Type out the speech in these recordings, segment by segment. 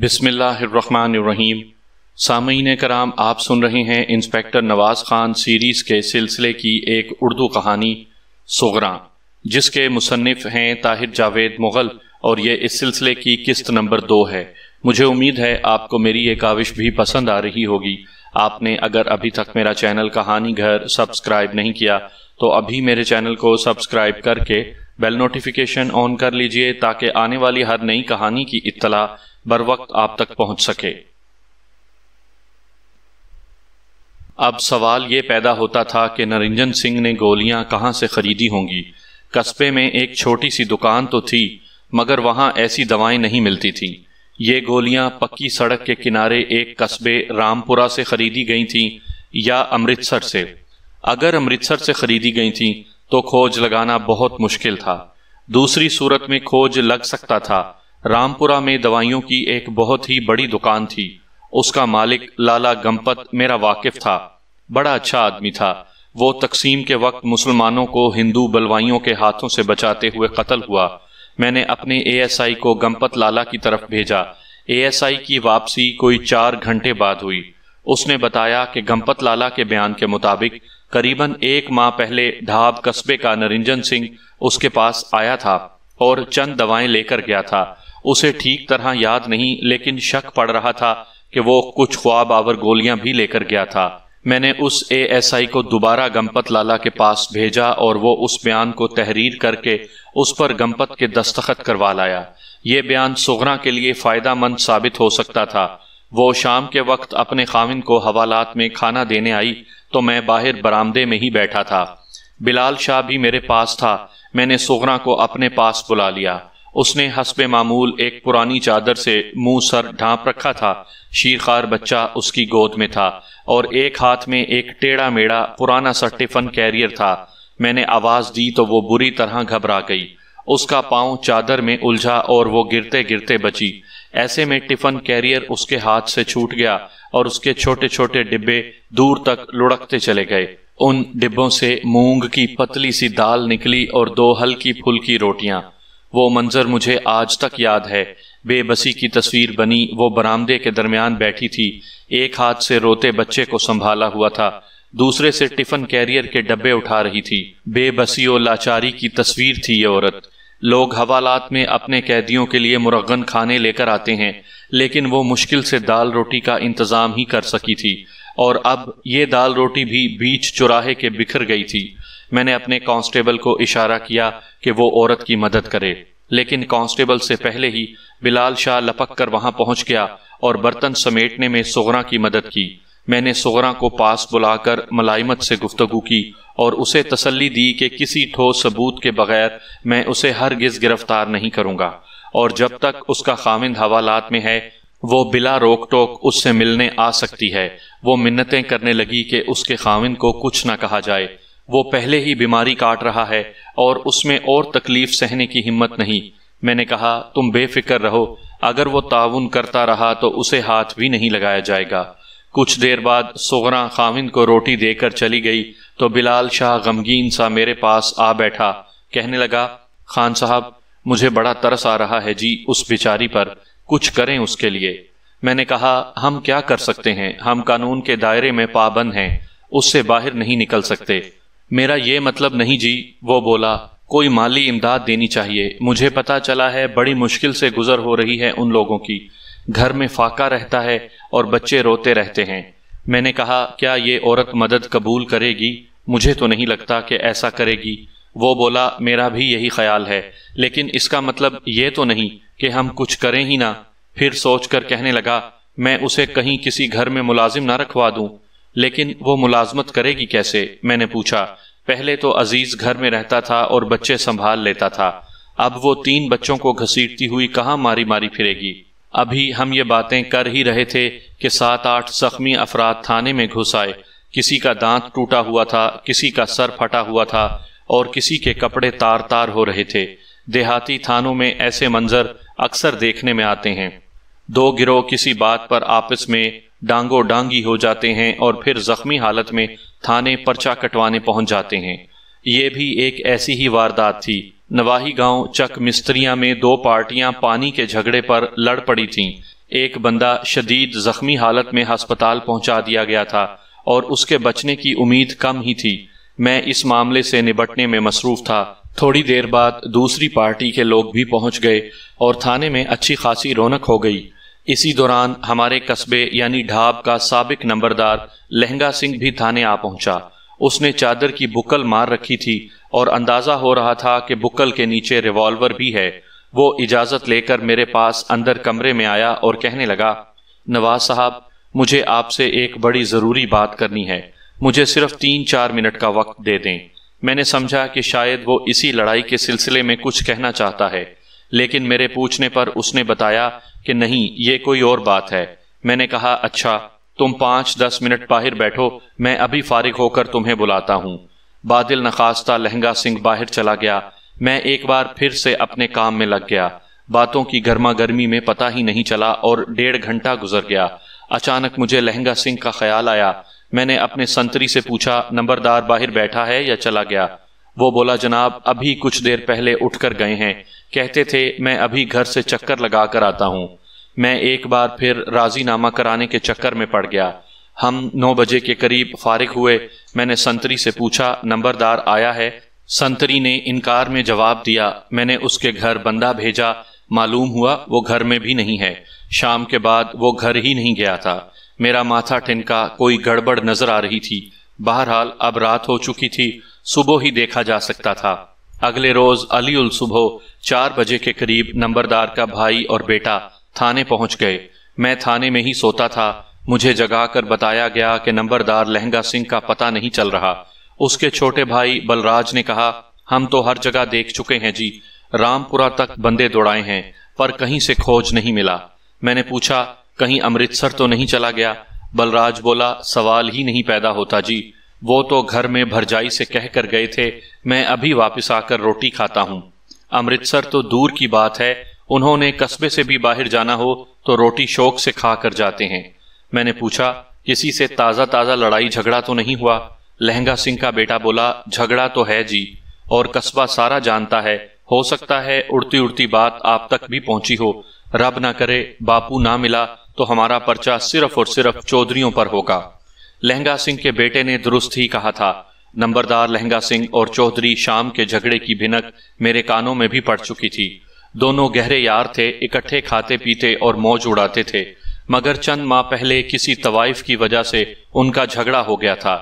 बिसमीम सामीन कराम आप सुन रहे हैं इंस्पेक्टर नवाज़ खान सीरीज़ के सिलसिले की एक उर्दू कहानी सोगरा जिसके मुसनफ़ हैं ताहिर जावेद मुग़ल और ये इस सिलसिले की किस्त नंबर दो है मुझे उम्मीद है आपको मेरी ये काविश भी पसंद आ रही होगी आपने अगर अभी तक मेरा चैनल कहानी घर सब्सक्राइब नहीं किया तो अभी मेरे चैनल को सब्सक्राइब करके बेल नोटिफिकेशन ऑन कर लीजिए ताकि आने वाली हर नई कहानी की इतला बर वक्त आप तक पहुंच सके अब सवाल यह पैदा होता था कि नरिंजन सिंह ने गोलियां कहां से खरीदी होंगी कस्बे में एक छोटी सी दुकान तो थी मगर वहां ऐसी दवाएं नहीं मिलती थीं ये गोलियां पक्की सड़क के किनारे एक कस्बे रामपुरा से खरीदी गई थीं या अमृतसर से अगर अमृतसर से खरीदी गई थीं तो खोज लगाना बहुत मुश्किल था दूसरी सूरत में खोज लग सकता था रामपुरा में दवाइयों की एक बहुत ही बड़ी दुकान थी उसका मालिक लाला गंपत मेरा वाकिफ था बड़ा अच्छा आदमी था वो तकसीम के वक्त मुसलमानों को हिंदू बलवाइयों के हाथों से बचाते हुए कत्ल हुआ मैंने अपने एएसआई को गंपत लाला की तरफ भेजा एएसआई की वापसी कोई चार घंटे बाद हुई उसने बताया कि गंपत लाला के बयान के मुताबिक करीबन एक माह पहले ढाब कस्बे का नरिंजन सिंह उसके पास आया था और चंद दवाएं लेकर गया था उसे ठीक तरह याद नहीं लेकिन शक पड़ रहा था कि वो कुछ ख्वाब आवर गोलियां भी लेकर गया था मैंने उस एएसआई को दोबारा गंपत लाला के पास भेजा और वो उस बयान को तहरीर करके उस पर गंपत के दस्तखत करवा लाया ये बयान सुगरा के लिए फ़ायदा मंद साबित हो सकता था वो शाम के वक्त अपने खामिन को हवालात में खाना देने आई तो मैं बाहर बरामदे में ही बैठा था बिलाल शाह भी मेरे पास था मैंने सुगरा को अपने पास बुला लिया उसने हसब मामूल एक पुरानी चादर से मुंह सर ढांप रखा था शीरखार बच्चा उसकी गोद में था और एक हाथ में एक टेढ़ा मेढ़ा पुराना सा टिफन कैरियर था मैंने आवाज दी तो वो बुरी तरह घबरा गई उसका पांव चादर में उलझा और वो गिरते गिरते बची ऐसे में टिफन कैरियर उसके हाथ से छूट गया और उसके छोटे छोटे डिब्बे दूर तक लुढ़कते चले गए उन डिब्बों से मूंग की पतली सी दाल निकली और दो हल्की फुल्की रोटियां वो मंजर मुझे आज तक याद है बेबसी की तस्वीर बनी वो बरामदे के दरमियान बैठी थी एक हाथ से रोते बच्चे को संभाला हुआ था दूसरे से टिफिन कैरियर के डब्बे उठा रही थी बेबसी और लाचारी की तस्वीर थी ये औरत लोग हवालात में अपने कैदियों के लिए मुरगन खाने लेकर आते हैं लेकिन वो मुश्किल से दाल रोटी का इंतज़ाम ही कर सकी थी और अब ये दाल रोटी भी बीच चौराहे के बिखर गई थी मैंने अपने कांस्टेबल को इशारा किया कि वो औरत की मदद करे लेकिन कांस्टेबल से पहले ही बिलाल शाह लपक कर वहां पहुंच गया और बर्तन समेटने में सोगरा की मदद की मैंने सोगरा को पास बुलाकर मलाइमत से गुफ्तगु की और उसे तसल्ली दी कि किसी ठोस सबूत के बगैर मैं उसे गिज़ गिरफ्तार नहीं करूंगा और जब तक उसका खामिंद हवालात में है वो बिला रोक टोक उससे मिलने आ सकती है वो मिन्नतें करने लगी कि उसके खाविंद को कुछ ना कहा जाए वो पहले ही बीमारी काट रहा है और उसमें और तकलीफ सहने की हिम्मत नहीं मैंने कहा तुम बेफिक्र रहो अगर वो ताउन करता रहा तो उसे हाथ भी नहीं लगाया जाएगा कुछ देर बाद सोगरा खाविंद को रोटी देकर चली गई तो बिलाल शाह गमगीन सा मेरे पास आ बैठा कहने लगा खान साहब मुझे बड़ा तरस आ रहा है जी उस बिचारी पर कुछ करें उसके लिए मैंने कहा हम क्या कर सकते हैं हम कानून के दायरे में पाबंद हैं उससे बाहर नहीं निकल सकते मेरा ये मतलब नहीं जी वो बोला कोई माली इमदाद देनी चाहिए मुझे पता चला है बड़ी मुश्किल से गुजर हो रही है उन लोगों की घर में फाका रहता है और बच्चे रोते रहते हैं मैंने कहा क्या ये औरत मदद कबूल करेगी मुझे तो नहीं लगता कि ऐसा करेगी वो बोला मेरा भी यही ख्याल है लेकिन इसका मतलब ये तो नहीं कि हम कुछ करें ही ना फिर सोच कर कहने लगा मैं उसे कहीं किसी घर में मुलाजिम ना रखवा दूं लेकिन वो मुलाजमत करेगी कैसे मैंने पूछा पहले तो अजीज घर में रहता था और बच्चे संभाल लेता था अब वो तीन बच्चों को घसीटती हुई कहाँ मारी मारी फिरेगी अभी हम ये बातें कर ही रहे थे कि सात आठ जख्मी अफराद थाने में घुस आए किसी का दांत टूटा हुआ था किसी का सर फटा हुआ था और किसी के कपड़े तार तार हो रहे थे देहाती थानों में ऐसे मंजर अक्सर देखने में आते हैं दो गिरोह किसी बात पर आपस में डांगो डांगी हो जाते हैं और फिर जख्मी हालत में थाने पर्चा कटवाने पहुंच जाते हैं ये भी एक ऐसी ही वारदात थी नवाही गांव चक मिस्त्रिया में दो पार्टियां पानी के झगड़े पर लड़ पड़ी थीं एक बंदा शदीद जख्मी हालत में अस्पताल पहुंचा दिया गया था और उसके बचने की उम्मीद कम ही थी मैं इस मामले से निपटने में मसरूफ था थोड़ी देर बाद दूसरी पार्टी के लोग भी पहुंच गए और थाने में अच्छी खासी रौनक हो गई इसी दौरान हमारे कस्बे यानी ढाब का सबक नंबरदार लहंगा सिंह भी थाने आ पहुंचा उसने चादर की बुकल मार रखी थी और अंदाजा हो रहा था कि बुकल के नीचे रिवॉल्वर भी है वो इजाजत लेकर मेरे पास अंदर कमरे में आया और कहने लगा नवाज साहब मुझे आपसे एक बड़ी ज़रूरी बात करनी है मुझे सिर्फ तीन चार मिनट का वक्त दे दें मैंने समझा कि शायद वो इसी लड़ाई के सिलसिले में कुछ कहना चाहता है लेकिन मेरे पूछने पर उसने बताया कि नहीं ये कोई और बात है मैंने कहा अच्छा तुम पांच दस मिनट बाहर बैठो मैं अभी फारिग होकर तुम्हें बुलाता हूँ बादल नखास्ता लहंगा सिंह बाहर चला गया मैं एक बार फिर से अपने काम में लग गया बातों की गर्मा गर्मी में पता ही नहीं चला और डेढ़ घंटा गुजर गया अचानक मुझे लहंगा सिंह का ख्याल आया मैंने अपने संतरी से पूछा नंबरदार बाहर बैठा है या चला गया वो बोला जनाब अभी कुछ देर पहले उठकर गए हैं कहते थे मैं अभी घर से चक्कर लगा कर आता हूँ मैं एक बार फिर राजीनामा कराने के चक्कर में पड़ गया हम नौ बजे के करीब फारिग हुए मैंने संतरी से पूछा नंबरदार आया है संतरी ने इनकार में जवाब दिया मैंने उसके घर बंदा भेजा मालूम हुआ वो घर में भी नहीं है शाम के बाद वो घर ही नहीं गया था मेरा माथा टिनका कोई गड़बड़ नजर आ रही थी बहरहाल अब रात हो चुकी थी सुबह ही देखा जा सकता था अगले रोज अली उल सुबह चार बजे के करीब नंबरदार का भाई और बेटा थाने पहुंच गए मैं थाने में ही सोता था मुझे जगाकर बताया गया कि नंबरदार लहंगा सिंह का पता नहीं चल रहा उसके छोटे भाई बलराज ने कहा हम तो हर जगह देख चुके हैं जी रामपुरा तक बंदे दौड़ाए हैं पर कहीं से खोज नहीं मिला मैंने पूछा कहीं अमृतसर तो नहीं चला गया बलराज बोला सवाल ही नहीं पैदा होता जी वो तो घर में भरजाई से कह कर गए थे मैं अभी वापस आकर रोटी खाता हूँ अमृतसर तो दूर की बात है उन्होंने कस्बे से भी बाहर जाना हो तो रोटी शौक से खा कर जाते हैं मैंने पूछा किसी से ताज़ा ताज़ा लड़ाई झगड़ा तो नहीं हुआ लहंगा सिंह का बेटा बोला झगड़ा तो है जी और कस्बा सारा जानता है हो सकता है उड़ती उड़ती बात आप तक भी पहुंची हो रब ना करे बापू ना मिला तो हमारा पर्चा सिर्फ और सिर्फ चौधरी पर होगा लहंगा सिंह के बेटे ने दुरुस्त ही कहा था नंबरदार लहंगा सिंह और चौधरी शाम के झगड़े की भिनक मेरे कानों में भी पड़ चुकी थी दोनों गहरे यार थे इकट्ठे खाते पीते और मौज उड़ाते थे मगर चंद माह पहले किसी तवाइफ की वजह से उनका झगड़ा हो गया था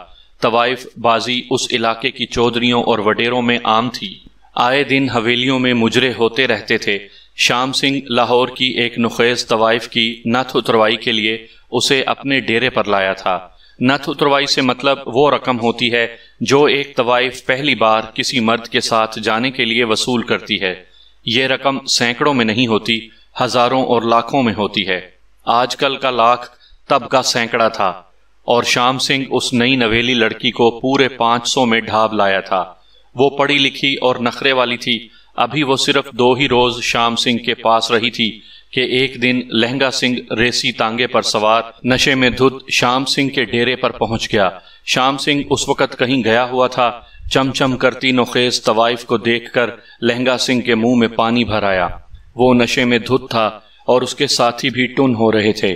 तवाइफ बाजी उस इलाके की चौधरियों और वडेरों में आम थी आए दिन हवेलियों में मुजरे होते रहते थे श्याम सिंह लाहौर की एक नुखेज तवाइफ की नथ उतरवाई के लिए उसे अपने डेरे पर लाया था तो उतरवाई से मतलब वो रकम होती है जो एक तवाइफ पहली बार किसी मर्द के साथ जाने के लिए वसूल करती है ये रकम सैकड़ों में नहीं होती हजारों और लाखों में होती है आजकल का लाख तब का सैकड़ा था और श्याम सिंह उस नई नवेली लड़की को पूरे पांच सौ में ढाब लाया था वो पढ़ी लिखी और नखरे वाली थी अभी वो सिर्फ दो ही रोज श्याम सिंह के पास रही थी कि एक दिन लहंगा सिंह रेसी तांगे पर सवार नशे में धुत श्याम सिंह के डेरे पर पहुंच गया श्याम सिंह उस वक़्त कहीं गया हुआ था चमचम करती नोखेज तवाइफ को देखकर लहंगा सिंह के मुंह में पानी भर आया वो नशे में धुत था और उसके साथी भी टुन हो रहे थे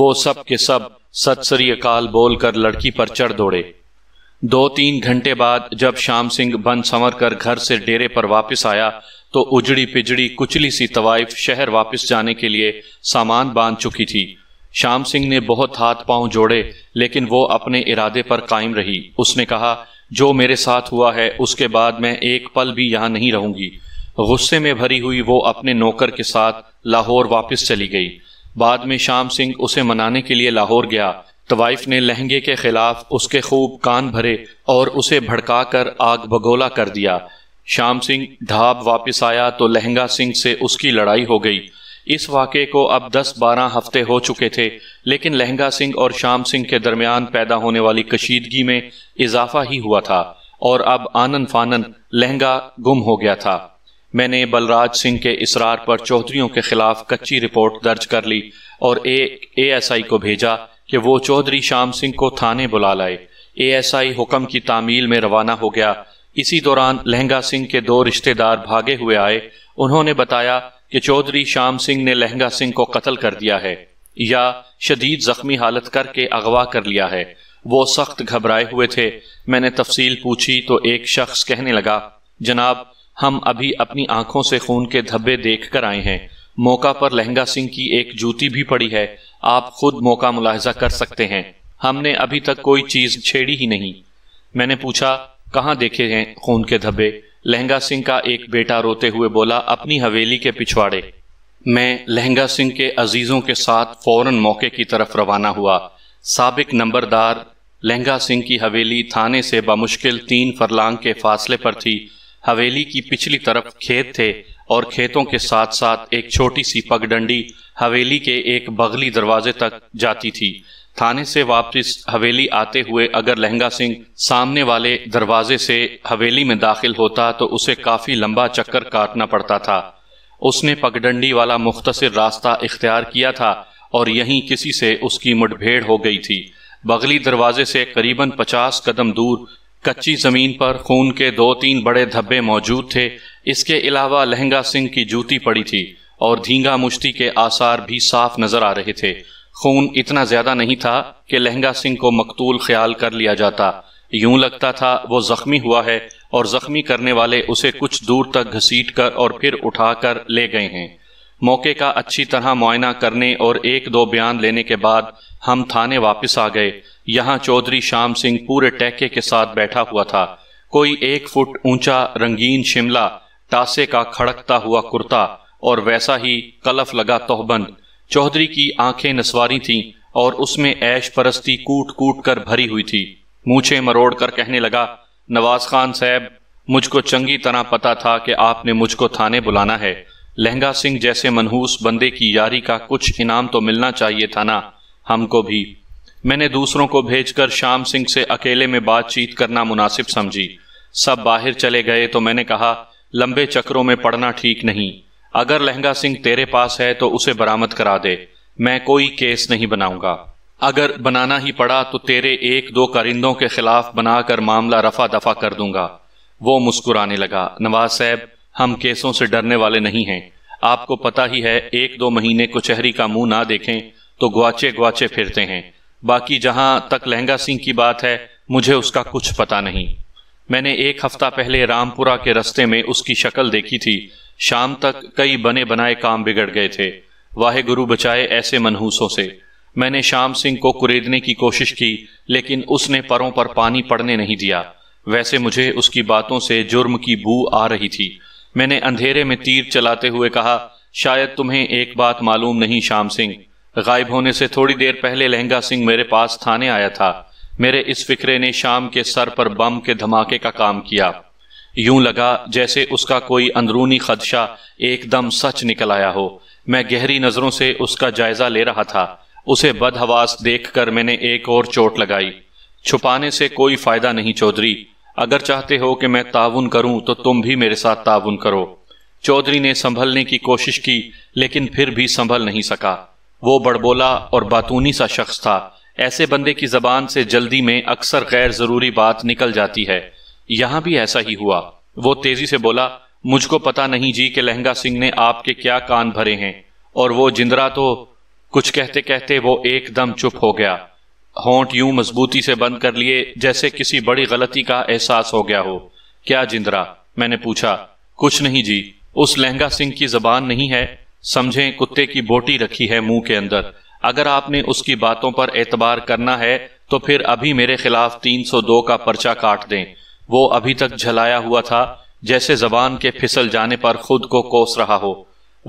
वो सब के सब सतसरी अकाल बोलकर लड़की पर चढ़ दौड़े दो तीन घंटे बाद जब श्याम सिंह बन संवर कर घर से डेरे पर वापस आया तो उजड़ी पिजड़ी कुचली सी तवाइफ शहर वापस जाने के लिए सामान बांध चुकी थी श्याम सिंह ने बहुत हाथ पांव जोड़े लेकिन वो अपने इरादे पर कायम रही उसने कहा जो मेरे साथ हुआ है उसके बाद मैं एक पल भी यहाँ नहीं रहूंगी गुस्से में भरी हुई वो अपने नौकर के साथ लाहौर वापस चली गई बाद में श्याम सिंह उसे मनाने के लिए लाहौर गया तवाइफ ने लहंगे के खिलाफ उसके खूब कान भरे और उसे भड़काकर आग भगोला कर दिया श्याम सिंह ढाब वापस आया तो लहंगा सिंह से उसकी लड़ाई हो गई इस वाक़े को अब 10-12 हफ्ते हो चुके थे लेकिन लहंगा सिंह और शाम सिंह के दरमियान पैदा होने वाली कशीदगी में इजाफा ही हुआ था और अब आनन फानन लहंगा गुम हो गया था मैंने बलराज सिंह के इसरार पर चौधरीओं के खिलाफ कच्ची रिपोर्ट दर्ज कर ली और ए एस आई को भेजा कि वो चौधरी श्याम सिंह को थाने बुला लाए ए एस आई हुक्म की तामील में रवाना हो गया इसी दौरान लहंगा सिंह के दो रिश्तेदार भागे हुए आए उन्होंने बताया कि चौधरी श्याम सिंह ने लहंगा सिंह को कत्ल कर दिया है या शदीद जख्मी हालत करके अगवा कर लिया है वो सख्त घबराए हुए थे मैंने तफसील पूछी तो एक शख्स कहने लगा जनाब हम अभी अपनी आंखों से खून के धब्बे देख कर आए हैं मौका पर लहंगा सिंह की एक जूती भी पड़ी है आप खुद मौका मुलाहजा कर सकते हैं हमने अभी तक कोई चीज छेड़ी ही नहीं मैंने पूछा कहा देखे हैं खून के धब्बे लहंगा सिंह का एक बेटा रोते हुए बोला अपनी हवेली के पिछवाड़े मैं लहंगा सिंह के अजीजों के साथ फौरन मौके की तरफ रवाना हुआ सबक नंबरदार लहंगा सिंह की हवेली थाने से बमुश्किल तीन फरलांग के फासले पर थी हवेली की पिछली तरफ खेत थे और खेतों के साथ साथ एक छोटी सी पगडंडी हवेली के एक बगली दरवाजे तक जाती थी थाने से वापस हवेली आते हुए अगर लहंगा सिंह सामने वाले दरवाजे से हवेली में दाखिल होता तो उसे काफी लंबा चक्कर काटना पड़ता था उसने पगडंडी वाला मुख्तसर रास्ता इख्तियार किया था और यहीं किसी से उसकी मुठभेड़ हो गई थी बगली दरवाजे से करीबन पचास कदम दूर कच्ची जमीन पर खून के दो तीन बड़े धब्बे मौजूद थे इसके अलावा लहंगा सिंह की जूती पड़ी थी और धींगा मुश्ती के आसार भी साफ नजर आ रहे थे खून इतना ज्यादा नहीं था कि लहंगा सिंह को मकतूल ख्याल कर लिया जाता यूं लगता था वो जख्मी हुआ है और जख्मी करने वाले उसे कुछ दूर तक घसीट कर और फिर उठाकर ले गए हैं मौके का अच्छी तरह मुआयना करने और एक दो बयान लेने के बाद हम थाने वापस आ गए यहाँ चौधरी श्याम सिंह पूरे टैके के साथ बैठा हुआ था कोई एक फुट ऊंचा रंगीन शिमला टासे का खड़कता हुआ कुर्ता और वैसा ही कलफ लगा तोहबंद चौधरी की आंखें नसवारी थीं और उसमें ऐश परस्ती कूट कूट कर भरी हुई थी मूछे मरोड़ कर कहने लगा नवाज खान साहब मुझको चंगी तरह पता था कि आपने मुझको थाने बुलाना है लहंगा सिंह जैसे मनहूस बंदे की यारी का कुछ इनाम तो मिलना चाहिए था ना हमको भी मैंने दूसरों को भेजकर श्याम सिंह से अकेले में बातचीत करना मुनासिब समझी सब बाहर चले गए तो मैंने कहा लंबे चक्रों में पड़ना ठीक नहीं अगर लहंगा सिंह तेरे पास है तो उसे बरामद करा दे मैं कोई केस नहीं बनाऊंगा अगर बनाना ही पड़ा तो तेरे एक दो करिंदों के खिलाफ बनाकर मामला रफा दफा कर दूंगा वो मुस्कुराने लगा नवाज साहब हम केसों से डरने वाले नहीं हैं आपको पता ही है एक दो महीने कुचहरी का मुंह ना देखें तो ग्वाचे ग्वाचे फिरते हैं बाकी जहां तक लहंगा सिंह की बात है मुझे उसका कुछ पता नहीं मैंने एक हफ्ता पहले रामपुरा के रस्ते में उसकी शक्ल देखी थी शाम तक कई बने बनाए काम बिगड़ गए थे वाहे गुरु बचाए ऐसे मनहूसों से मैंने श्याम सिंह को कुरेदने की कोशिश की लेकिन उसने परों पर पानी पड़ने नहीं दिया वैसे मुझे उसकी बातों से जुर्म की बू आ रही थी मैंने अंधेरे में तीर चलाते हुए कहा शायद तुम्हें एक बात मालूम नहीं श्याम सिंह गायब होने से थोड़ी देर पहले लहंगा सिंह मेरे पास थाने आया था मेरे इस फिक्रे ने शाम के सर पर बम के धमाके का काम किया यूं लगा जैसे उसका कोई अंदरूनी खदशा एकदम सच निकल आया हो मैं गहरी नजरों से उसका जायजा ले रहा था उसे बदहवास देखकर मैंने एक और चोट लगाई छुपाने से कोई फायदा नहीं चौधरी अगर चाहते हो कि मैं ताउन करूं तो तुम भी मेरे साथ ताउन करो चौधरी ने संभलने की कोशिश की लेकिन फिर भी संभल नहीं सका वो बड़बोला और बातूनी सा शख्स था ऐसे बंदे की जबान से जल्दी में अक्सर गैर जरूरी बात निकल जाती है यहां भी ऐसा ही हुआ वो तेजी से बोला मुझको पता नहीं जी कि लहंगा सिंह ने आपके क्या कान भरे हैं और वो जिंदरा तो कुछ कहते कहते वो एकदम चुप हो गया होंट यूं मजबूती से बंद कर लिए जैसे किसी बड़ी गलती का एहसास हो गया हो क्या जिंदरा मैंने पूछा कुछ नहीं जी उस लहंगा सिंह की जबान नहीं है समझें कुत्ते की बोटी रखी है मुंह के अंदर अगर आपने उसकी बातों पर एतबार करना है तो फिर अभी मेरे खिलाफ 302 का पर्चा काट दें वो अभी तक झलाया हुआ था जैसे जबान के फिसल जाने पर खुद को कोस रहा हो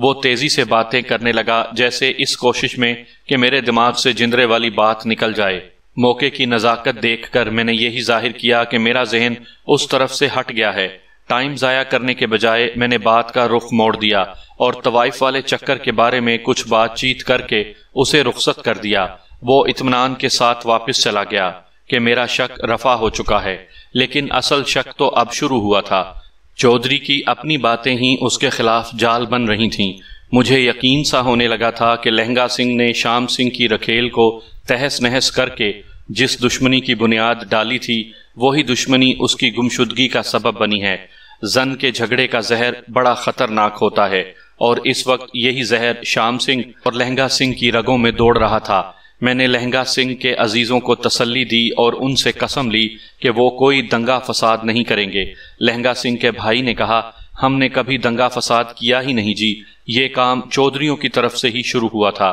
वो तेजी से बातें करने लगा जैसे इस कोशिश में कि मेरे दिमाग से जिंदरे वाली बात निकल जाए मौके की नज़ाकत देखकर मैंने यही जाहिर किया कि मेरा जहन उस तरफ से हट गया है टाइम ज़ाया करने के बजाय मैंने बात का रुख मोड़ दिया और तवाइफ वाले चक्कर के बारे में कुछ बातचीत करके उसे रुखसत कर दिया वो इतमान के साथ वापस चला गया कि मेरा शक रफा हो चुका है लेकिन असल शक तो अब शुरू हुआ था चौधरी की अपनी बातें ही उसके खिलाफ जाल बन रही थीं मुझे यकीन सा होने लगा था कि लहंगा सिंह ने श्याम सिंह की रखेल को तहस नहस करके जिस दुश्मनी की बुनियाद डाली थी वही दुश्मनी उसकी गुमशुदगी का सबब बनी है जन के झगड़े का जहर बड़ा खतरनाक होता है और इस वक्त यही जहर श्याम सिंह और लहंगा सिंह की रगों में दौड़ रहा था मैंने लहंगा सिंह के अजीजों को तसल्ली दी और उनसे कसम ली कि वो कोई दंगा फसाद नहीं करेंगे लहंगा सिंह के भाई ने कहा हमने कभी दंगा फसाद किया ही नहीं जी ये काम चौधरीयों की तरफ से ही शुरू हुआ था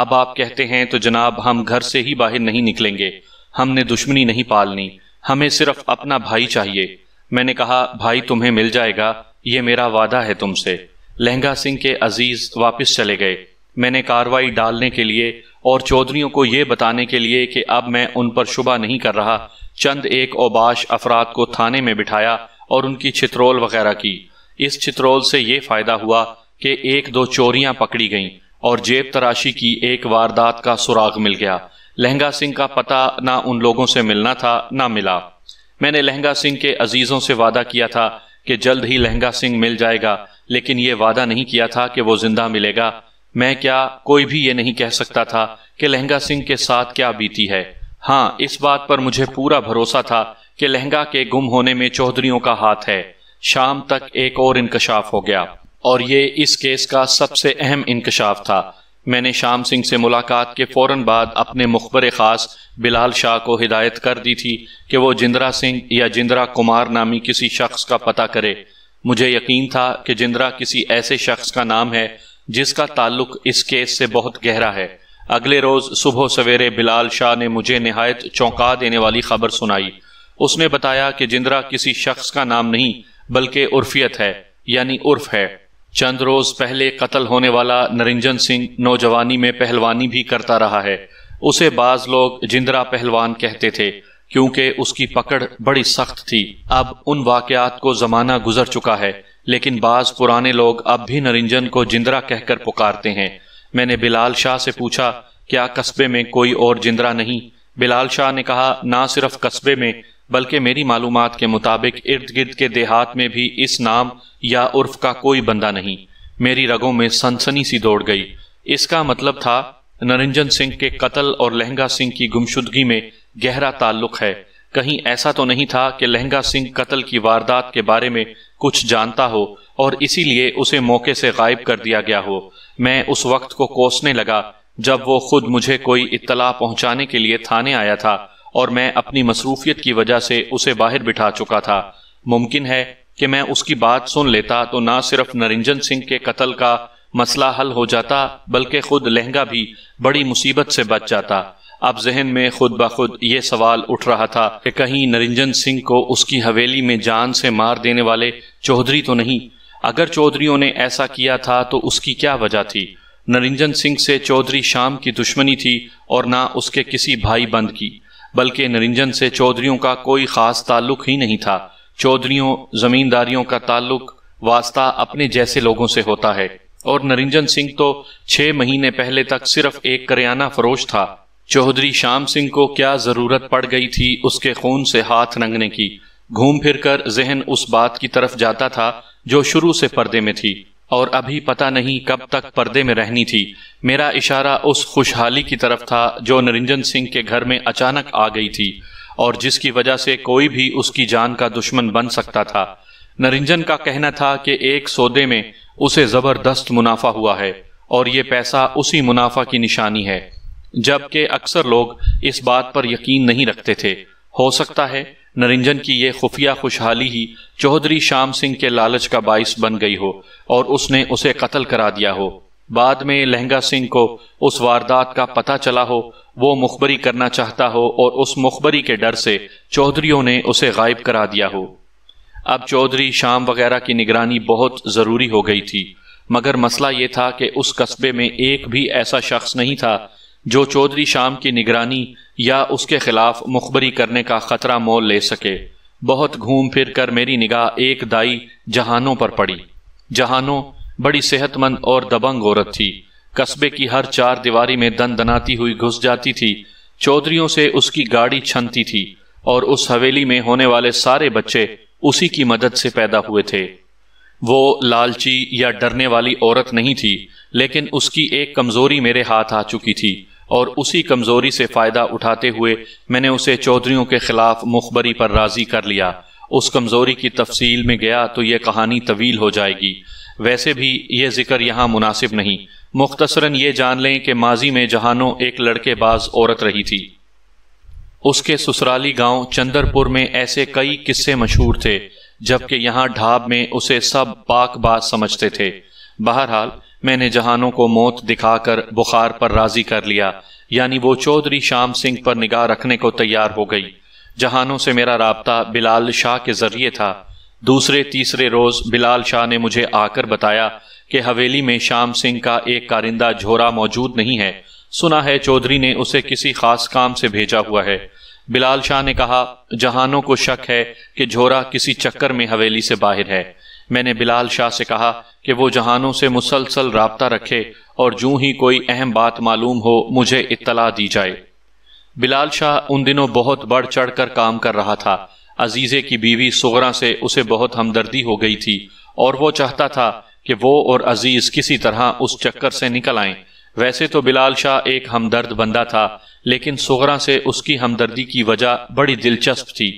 अब आप कहते हैं तो जनाब हम घर से ही बाहर नहीं निकलेंगे हमने दुश्मनी नहीं पालनी हमें सिर्फ अपना भाई चाहिए मैंने कहा भाई तुम्हें मिल जाएगा ये मेरा वादा है तुमसे लहंगा सिंह के अजीज वापस चले गए मैंने कार्रवाई डालने के लिए और चौधरी को यह बताने के लिए कि अब मैं उन पर शुबा नहीं कर रहा चंद एक ओबाश अफराद को थाने में बिठाया और उनकी चित्रोल वगैरह की इस चित्रोल से ये फायदा हुआ कि एक दो चोरियां पकड़ी गईं और जेब तराशी की एक वारदात का सुराग मिल गया लहंगा सिंह का पता ना उन लोगों से मिलना था ना मिला मैंने लहंगा सिंह के अजीजों से वादा किया था कि जल्द ही लहंगा सिंह मिल जाएगा लेकिन ये वादा नहीं किया था कि वो जिंदा मिलेगा मैं क्या कोई भी ये नहीं कह सकता था कि लहंगा सिंह के साथ क्या बीती है हाँ इस बात पर मुझे पूरा भरोसा था कि लहंगा के गुम होने में चौधरीओं का हाथ है शाम तक एक और इंकशाफ हो गया और ये इस केस का सबसे अहम इंकशाफ था मैंने शाम सिंह से मुलाकात के फौरन बाद अपने मुखबर खास बिलाल शाह को हिदायत कर दी थी कि वो जिंदरा सिंह या जिंदरा कुमार नामी किसी शख्स का पता करे मुझे यकीन था कि जिंदरा किसी ऐसे शख्स का नाम है जिसका ताल्लुक इस केस से बहुत गहरा है अगले रोज सुबह सवेरे बिलाल शाह ने मुझे नहायत चौंका देने वाली खबर सुनाई उसने बताया कि जिंद्रा किसी शख्स का नाम नहीं बल्कि उर्फियत है यानी उर्फ है चंद रोज पहले कत्ल होने वाला नरिंजन सिंह नौजवानी में पहलवानी भी करता रहा है उसे बाज लोग जिंद्रा पहलवान कहते थे क्योंकि उसकी पकड़ बड़ी सख्त थी अब उन वाकयात को जमाना गुजर चुका है लेकिन बाज पुराने लोग अब भी नरिंजन को जिंदरा कहकर पुकारते हैं मैंने बिलाल शाह से पूछा क्या कस्बे में कोई और जिंदरा नहीं बिलाल शाह ने कहा ना सिर्फ कस्बे में बल्कि मेरी मालूम के मुताबिक इर्द गिर्द के देहात में भी इस नाम या उर्फ का कोई बंदा नहीं मेरी रगों में सनसनी सी दौड़ गई इसका मतलब था नरिंजन सिंह के कत्ल और लहंगा सिंह की गुमशुदगी में गहरा ताल्लुक है कहीं ऐसा तो नहीं था कि लहंगा सिंह कत्ल की वारदात के बारे में कुछ जानता हो और इसीलिए उसे मौके से गायब कर दिया गया हो मैं उस वक्त को कोसने लगा जब वो खुद मुझे कोई इत्तला पहुंचाने के लिए थाने आया था और मैं अपनी मसरूफियत की वजह से उसे बाहर बिठा चुका था मुमकिन है कि मैं उसकी बात सुन लेता तो ना सिर्फ नरिंजन सिंह के कत्ल का मसला हल हो जाता बल्कि खुद लहंगा भी बड़ी मुसीबत से बच जाता अब जहन में खुद ब खुद ये सवाल उठ रहा था कि कहीं नरिंजन सिंह को उसकी हवेली में जान से मार देने वाले चौधरी तो नहीं अगर चौधरी ने ऐसा किया था तो उसकी क्या वजह थी नरिंजन सिंह से चौधरी शाम की दुश्मनी थी और ना उसके किसी भाई बंद की बल्कि नरिंजन से चौधरी का कोई खास ताल्लुक ही नहीं था चौधरी जमींदारियों का ताल्लुक वास्ता अपने जैसे लोगों से होता है और नरिंजन सिंह तो छह महीने पहले तक सिर्फ एक करियाना फरोश था चौधरी श्याम सिंह को क्या जरूरत पड़ गई थी उसके खून से हाथ रंगने की घूम फिर कर जहन उस बात की तरफ जाता था जो शुरू से पर्दे में थी और अभी पता नहीं कब तक पर्दे में रहनी थी मेरा इशारा उस खुशहाली की तरफ था जो नरिंजन सिंह के घर में अचानक आ गई थी और जिसकी वजह से कोई भी उसकी जान का दुश्मन बन सकता था नरिंजन का कहना था कि एक सौदे में उसे जबरदस्त मुनाफा हुआ है और ये पैसा उसी मुनाफा की निशानी है जबकि अक्सर लोग इस बात पर यकीन नहीं रखते थे हो सकता है नरिंजन की यह खुफिया खुशहाली ही चौधरी श्याम सिंह के लालच का बाइस बन गई हो और उसने उसे कत्ल करा दिया हो बाद में लहंगा सिंह को उस वारदात का पता चला हो वो मुखबरी करना चाहता हो और उस मुखबरी के डर से चौधरीों ने उसे गायब करा दिया हो अब चौधरी शाम वगैरह की निगरानी बहुत ज़रूरी हो गई थी मगर मसला ये था कि उस कस्बे में एक भी ऐसा शख्स नहीं था जो चौधरी शाम की निगरानी या उसके खिलाफ मुखबरी करने का खतरा मोल ले सके बहुत घूम फिर कर मेरी निगाह एक दाई जहानों पर पड़ी जहानों बड़ी सेहतमंद और दबंग औरत थी कस्बे की हर चार दीवारी में दन दनाती हुई घुस जाती थी चौधरीों से उसकी गाड़ी छनती थी और उस हवेली में होने वाले सारे बच्चे उसी की मदद से पैदा हुए थे वो लालची या डरने वाली औरत नहीं थी लेकिन उसकी एक कमजोरी मेरे हाथ आ चुकी थी और उसी कमजोरी से फायदा उठाते हुए मैंने उसे चौधरीों के खिलाफ मुखबरी पर राजी कर लिया उस कमजोरी की तफसील में गया तो यह कहानी तवील हो जाएगी वैसे भी यह जिक्र यहाँ मुनासिब नहीं मुख्तसरन ये जान लें कि माजी में जहानों एक लड़केबाज औरत रही थी उसके ससुराली गांव चंदरपुर में ऐसे कई किस्से मशहूर थे जबकि यहां ढाब में उसे सब पाक बात समझते थे बहरहाल मैंने जहानों को मौत दिखाकर बुखार पर राजी कर लिया यानी वो चौधरी शाम सिंह पर निगाह रखने को तैयार हो गई जहानों से मेरा रबता बिलाल शाह के जरिए था दूसरे तीसरे रोज बिलाल शाह ने मुझे आकर बताया कि हवेली में शाम सिंह का एक कारिंदा झोरा मौजूद नहीं है सुना है चौधरी ने उसे किसी खास काम से भेजा हुआ है बिलाल शाह ने कहा जहानों को शक है कि झोरा किसी चक्कर में हवेली से बाहर है मैंने बिलाल शाह से कहा कि वो जहानों से मुसलसल रबता रखे और जूं ही कोई अहम बात मालूम हो मुझे इत्तला दी जाए बिलाल शाह उन दिनों बहुत बढ़ चढ़ कर काम कर रहा था अजीज़े की बीवी सुगरा से उसे बहुत हमदर्दी हो गई थी और वो चाहता था कि वो और अजीज़ किसी तरह उस चक्कर से निकल आए वैसे तो बिलाल शाह एक हमदर्द बंदा था लेकिन सुगरा से उसकी हमदर्दी की वजह बड़ी दिलचस्प थी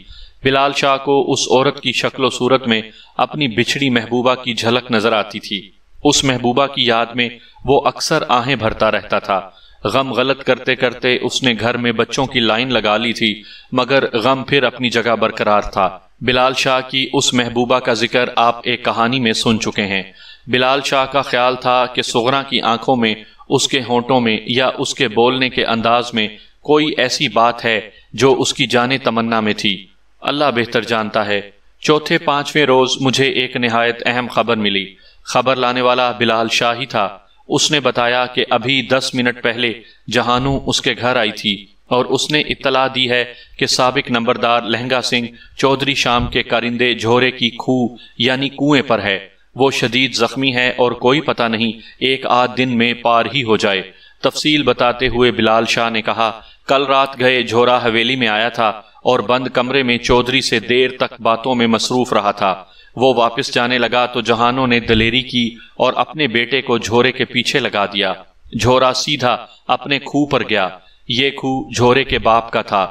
बिलाल शाह को उस औरत की शक्ल सूरत में अपनी बिछड़ी महबूबा की झलक नजर आती थी उस महबूबा की याद में वो अक्सर आहें भरता रहता था गम गलत करते करते उसने घर में बच्चों की लाइन लगा ली थी मगर गम फिर अपनी जगह बरकरार था बिलाल शाह की उस महबूबा का जिक्र आप एक कहानी में सुन चुके हैं बिलाल शाह का ख्याल था कि सुगरा की आंखों में उसके होंठों में या उसके बोलने के अंदाज में कोई ऐसी बात है जो उसकी जाने तमन्ना में थी अल्लाह बेहतर जानता है चौथे पांचवें रोज मुझे एक नहायत अहम खबर मिली खबर लाने वाला बिलाल ही था उसने बताया कि अभी दस मिनट पहले जहानू उसके घर आई थी और उसने इतला दी है कि सबक नंबरदार लहंगा सिंह चौधरी शाम के कारिंदे झोरे की खूह यानी कुएं पर है वो शदीद जख्मी है और कोई पता नहीं एक आध दिन में पार ही हो जाए तफसील बताते हुए बिलाल शाह ने कहा कल रात गए झोरा हवेली में आया था और बंद कमरे में चौधरी से देर तक बातों में मसरूफ रहा था वो वापस जाने लगा तो जहानों ने दलेरी की और अपने बेटे को झोरे के पीछे लगा दिया झोरा सीधा अपने खूह पर गया ये खूह झोरे के बाप का था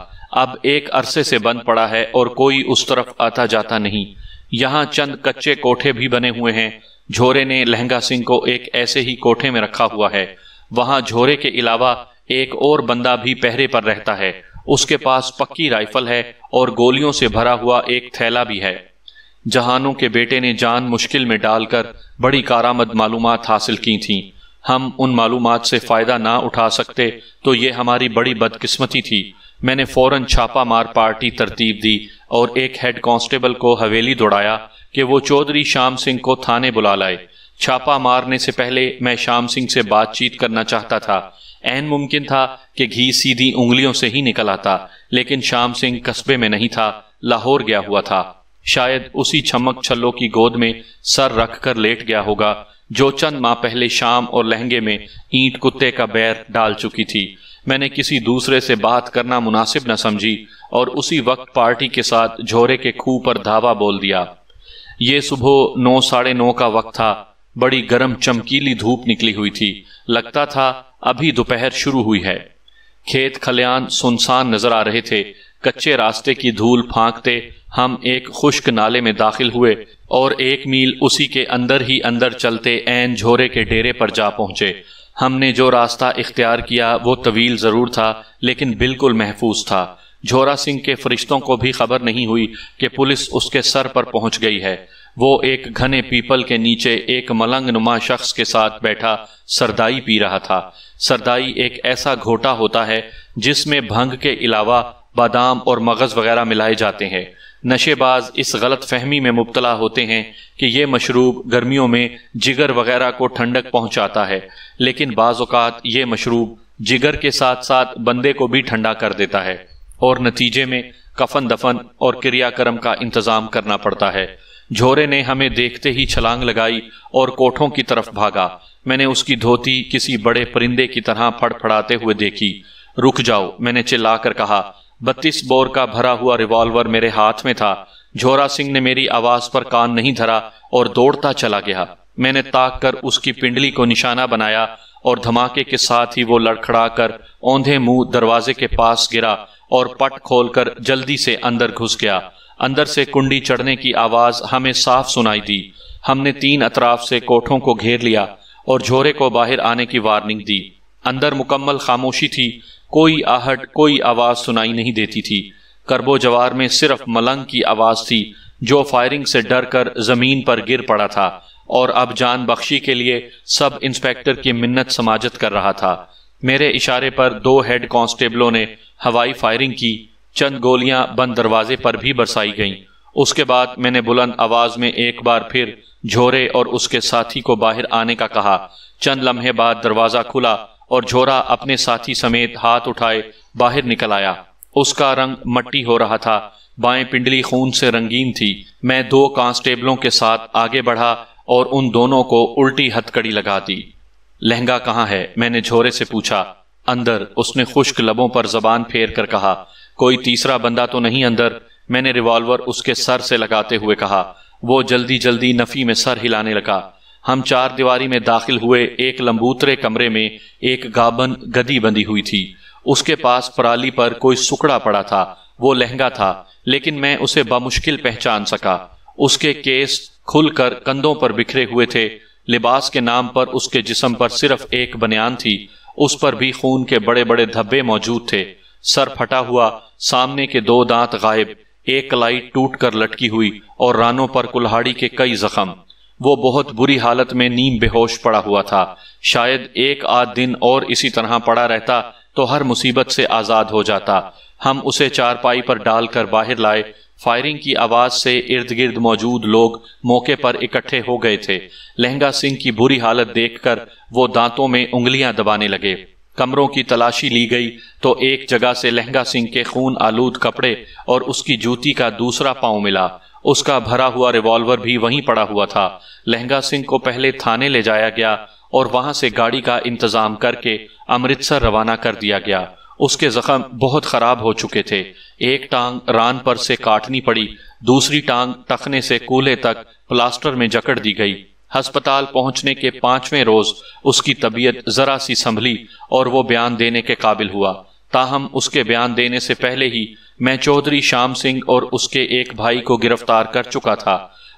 अब एक अरसे से बंद पड़ा है और कोई उस तरफ आता जाता नहीं यहाँ चंद कच्चे कोठे भी बने हुए हैं झोरे ने लहंगा सिंह को एक ऐसे ही कोठे में रखा हुआ है वहां झोरे के अलावा एक और बंदा भी पहरे पर रहता है उसके पास पक्की राइफल है और गोलियों से भरा हुआ एक थैला भी है जहानों के बेटे ने जान मुश्किल में डालकर बड़ी कारामद मालूम हासिल की थी हम उन मालूम से फ़ायदा ना उठा सकते तो ये हमारी बड़ी बदकिस्मती थी मैंने फौरन छापा मार पार्टी तरतीब दी और एक हेड कांस्टेबल को हवेली दौड़ाया कि वो चौधरी श्याम सिंह को थाने बुला लाए छापा मारने से पहले मैं श्याम सिंह से बातचीत करना चाहता था एन मुमकिन था कि घी सीधी उंगलियों से ही निकल आता लेकिन श्याम सिंह कस्बे में नहीं था लाहौर गया हुआ था शायद उसी छमक छल्लो की गोद में सर रख कर लेट गया होगा जो चंद माह पहले शाम और लहंगे में ईंट कुत्ते का बैर डाल चुकी थी मैंने किसी दूसरे से बात करना मुनासिब न समझी और उसी वक्त पार्टी के साथ झोरे के खूह पर धावा बोल दिया ये सुबह नौ साढ़े नौ का वक्त था बड़ी गर्म चमकीली धूप निकली हुई थी लगता था अभी दोपहर शुरू हुई है खेत खलियान सुनसान नजर आ रहे थे कच्चे रास्ते की धूल फांकते हम एक खुश्क नाले में दाखिल हुए और एक मील उसी के अंदर ही अंदर चलते एन झोरे के डेरे पर जा पहुंचे हमने जो रास्ता इख्तियार किया वो तवील ज़रूर था लेकिन बिल्कुल महफूज था झोरा सिंह के फरिश्तों को भी खबर नहीं हुई कि पुलिस उसके सर पर पहुंच गई है वो एक घने पीपल के नीचे एक मलंग नुमा शख्स के साथ बैठा सरदाई पी रहा था सरदाई एक ऐसा घोटा होता है जिसमें भंग के अलावा बादाम और मगज़ वगैरह मिलाए जाते हैं नशेबाज इस गलत फहमी में मुबतला होते हैं कि यह मशरूब गर्मियों में जिगर वगैरह को ठंडक पहुंचाता है लेकिन बाज़ात ये मशरूब जिगर के साथ साथ बंदे को भी ठंडा कर देता है और नतीजे में कफन दफन और क्रियाक्रम का इंतज़ाम करना पड़ता है झोरे ने हमें देखते ही छलांग लगाई और कोठों की तरफ भागा मैंने उसकी धोती किसी बड़े परिंदे की तरह फड़फड़ाते हुए देखी रुक जाओ मैंने चिल्लाकर कहा बत्तीस बोर का भरा हुआ रिवॉल्वर मेरे हाथ में था झोरा सिंह ने मेरी आवाज पर कान नहीं धरा और दौड़ता चला गया मैंने ताक कर उसकी पिंडली को निशाना बनाया और धमाके के साथ ही वो लड़खड़ा कर औंधे मुंह दरवाजे के पास गिरा और पट खोलकर जल्दी से अंदर घुस गया अंदर से कुंडी चढ़ने की आवाज हमें साफ सुनाई दी हमने तीन अतराफ से कोठों को घेर लिया और झोरे को बाहर आने की वार्निंग दी अंदर मुकम्मल खामोशी थी कोई आहट कोई आवाज़ सुनाई नहीं देती थी करबो जवार में सिर्फ मलंग की आवाज़ थी जो फायरिंग से डर कर ज़मीन पर गिर पड़ा था और अब जान बख्शी के लिए सब इंस्पेक्टर की मिन्नत समाजत कर रहा था मेरे इशारे पर दो हेड कांस्टेबलों ने हवाई फायरिंग की चंद गोलियां बंद दरवाजे पर भी बरसाई गईं उसके बाद मैंने बुलंद आवाज में एक बार फिर झोरे और उसके साथी को बाहर आने का कहा चंद लम्हे बाद दरवाजा खुला और झोरा अपने साथी समेत हाथ उठाए बाहर निकल आया उसका रंग मट्टी हो रहा था बाएं पिंडली खून से रंगीन थी मैं दो कांस्टेबलों के साथ आगे बढ़ा और उन दोनों को उल्टी हथकड़ी लगा दी लहंगा कहाँ है मैंने झोरे से पूछा अंदर उसने खुश्क लबों पर जबान फेर कर कहा कोई तीसरा बंदा तो नहीं अंदर मैंने रिवॉल्वर उसके सर से लगाते हुए कहा वो जल्दी जल्दी नफी में सर हिलाने लगा हम चार दीवारी में दाखिल हुए एक लंबूतरे कमरे में एक गाबन गदी बंधी हुई थी उसके पास पराली पर कोई सुकड़ा पड़ा था वो लहंगा था लेकिन मैं उसे बामुश्किल पहचान सका उसके केस खुलकर कंधों पर बिखरे हुए थे लिबास के नाम पर उसके जिसम पर सिर्फ एक बनियान थी उस पर भी खून के बड़े बड़े धब्बे मौजूद थे सर फटा हुआ सामने के दो दांत गायब एक कलाई टूट कर लटकी हुई और रानों पर कुल्हाड़ी के कई जख्म वो बहुत बुरी हालत में नीम बेहोश पड़ा हुआ था शायद एक आध दिन और इसी तरह पड़ा रहता तो हर मुसीबत से आजाद हो जाता हम उसे चारपाई पर डालकर बाहर लाए फायरिंग की आवाज से इर्द गिर्द मौजूद लोग मौके पर इकट्ठे हो गए थे लहंगा सिंह की बुरी हालत देखकर वो दांतों में उंगलियां दबाने लगे कमरों की तलाशी ली गई तो एक जगह से लहंगा सिंह के खून आलूद कपड़े और उसकी जूती का दूसरा पांव मिला उसका भरा हुआ रिवॉल्वर भी वहीं पड़ा हुआ था लहंगा सिंह को पहले थाने ले जाया गया और वहां से गाड़ी का इंतजाम करके अमृतसर रवाना कर दिया गया उसके जख्म बहुत खराब हो चुके थे एक टांग रान पर से काटनी पड़ी दूसरी टांग टखने से कूले तक प्लास्टर में जकड़ दी गई हस्पताल पहुंचने के पांचवें रोज उसकी तबीयत जरा सी संभली और वो बयान देने के काबिल हुआ ताहम उसके बयान देने से पहले ही मैं चौधरी श्याम सिंह और उसके एक भाई को गिरफ्तार कर चुका था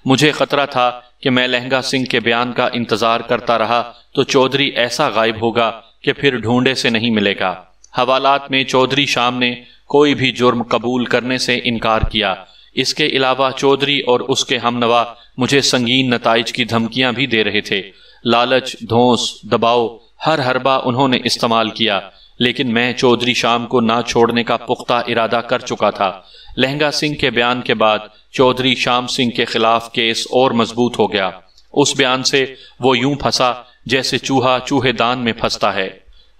मुझे खतरा था कि मैं लहंगा सिंह के बयान का इंतजार करता रहा तो चौधरी ऐसा गायब होगा कि फिर ढूंढे से नहीं मिलेगा हवालात में चौधरी शाम ने कोई भी जुर्म कबूल करने से इनकार किया इसके अलावा चौधरी और उसके हमनवा मुझे संगीन नतज की धमकियां भी दे रहे थे लालच धोस दबाव हर हरबा उन्होंने इस्तेमाल किया लेकिन मैं चौधरी शाम को ना छोड़ने का पुख्ता इरादा कर चुका था लहंगा सिंह के बयान के बाद चौधरी श्याम सिंह के खिलाफ केस और मजबूत हो गया उस बयान से वो यूं फंसा जैसे चूहा चूहे दान में फंसता है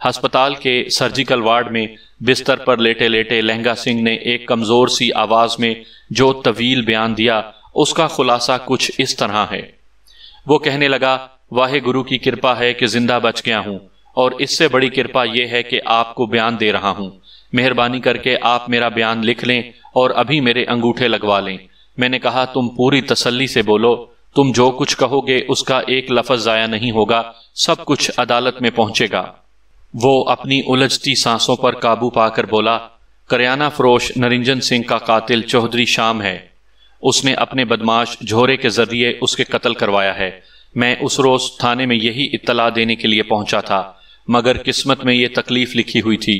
हस्पताल के सर्जिकल वार्ड में बिस्तर पर लेटे लेटे लहंगा सिंह ने एक कमजोर सी आवाज में जो तवील बयान दिया उसका खुलासा कुछ इस तरह है वो कहने लगा वाहे गुरु की कृपा है कि जिंदा बच गया हूं और इससे बड़ी कृपा यह है कि आपको बयान दे रहा हूं मेहरबानी करके आप मेरा बयान लिख लें और अभी मेरे अंगूठे लगवा लें मैंने कहा तुम पूरी तसल्ली से बोलो तुम जो कुछ कहोगे उसका एक लफज ज़ाया नहीं होगा सब कुछ अदालत में पहुंचेगा वो अपनी उलझती सांसों पर काबू पाकर बोला करियाना फरोश नरिंजन सिंह का कातिल चौधरी शाम है उसने अपने बदमाश झोरे के जरिए उसके कत्ल करवाया है मैं उस रोज थाने में यही इतला देने के लिए पहुंचा था मगर किस्मत में यह तकलीफ लिखी हुई थी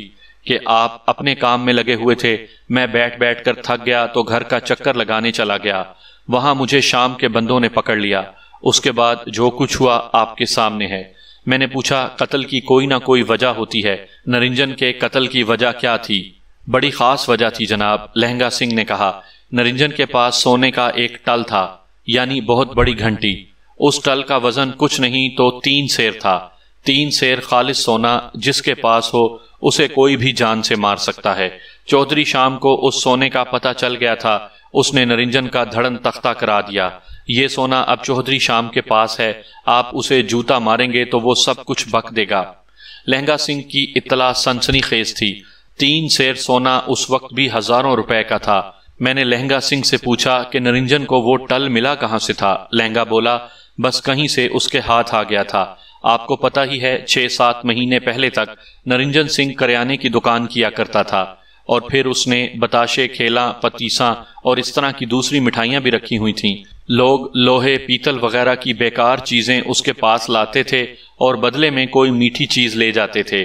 कि आप अपने काम में लगे हुए थे मैं बैठ बैठ कर थक गया तो घर का चक्कर लगाने चला गया वहां मुझे शाम के बंदों ने पकड़ लिया उसके बाद जो कुछ हुआ आपके सामने है मैंने पूछा कत्ल की कोई ना कोई वजह होती है नरिंजन के कत्ल की वजह क्या थी बड़ी खास वजह थी जनाब लहंगा सिंह ने कहा नरिंजन के पास सोने का एक टल था यानी बहुत बड़ी घंटी उस टल का वजन कुछ नहीं तो तीन शेर था तीन शेर खालिश सोना जिसके पास हो उसे कोई भी जान से मार सकता है चौधरी शाम को उस सोने का पता चल गया था उसने नरिंजन का धड़न तख्ता करा दिया ये सोना अब चौधरी शाम के पास है आप उसे जूता मारेंगे तो वो सब कुछ बक देगा लहंगा सिंह की इतला सनसनी खेज थी तीन शेर सोना उस वक्त भी हजारों रुपए का था मैंने लहंगा सिंह से पूछा कि नरिंजन को वो टल मिला कहाँ से था लहंगा बोला बस कहीं से उसके हाथ आ गया था आपको पता ही है छह सात महीने पहले तक नरिंजन सिंह करियाने की दुकान किया करता था और फिर उसने बताशे खेला पतीसा और इस तरह की दूसरी मिठाइयां भी रखी हुई थीं लोग लोहे पीतल वगैरह की बेकार चीजें उसके पास लाते थे और बदले में कोई मीठी चीज ले जाते थे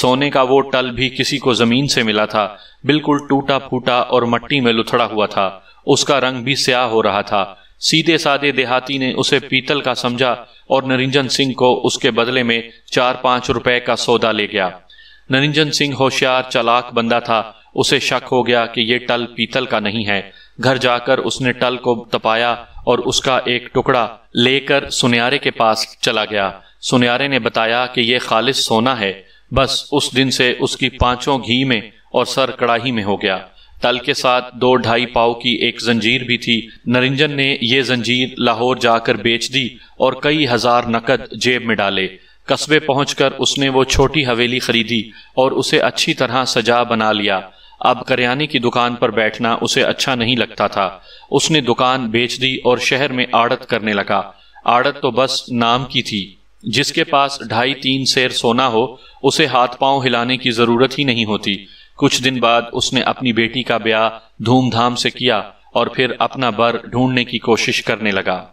सोने का वो टल भी किसी को जमीन से मिला था बिल्कुल टूटा फूटा और मट्टी में लुथड़ा हुआ था उसका रंग भी स्याह हो रहा था सीधे साधे देहाती ने उसे पीतल का समझा और नरिंजन सिंह को उसके बदले में चार पांच रुपए का सौदा ले गया नरिंजन सिंह होशियार चलाक बंदा था उसे शक हो गया कि ये टल पीतल का नहीं है घर जाकर उसने टल को तपाया और उसका एक टुकड़ा लेकर सुनियारे के पास चला गया सुनियारे ने बताया कि यह खालिश सोना है बस उस दिन से उसकी पांचों घी में और सर कड़ाही में हो गया तल के साथ दो ढाई पाव की एक जंजीर भी थी नरिंजन ने ये जंजीर लाहौर जाकर बेच दी और कई हजार नकद जेब में डाले कस्बे पहुंचकर उसने वो छोटी हवेली खरीदी और उसे अच्छी तरह सजा बना लिया अब करियाने की दुकान पर बैठना उसे अच्छा नहीं लगता था उसने दुकान बेच दी और शहर में आड़त करने लगा आड़त तो बस नाम की थी जिसके पास ढाई तीन शेर सोना हो उसे हाथ पांव हिलाने की जरूरत ही नहीं होती कुछ दिन बाद उसने अपनी बेटी का ब्याह धूमधाम से किया और फिर अपना बर ढूंढने की कोशिश करने लगा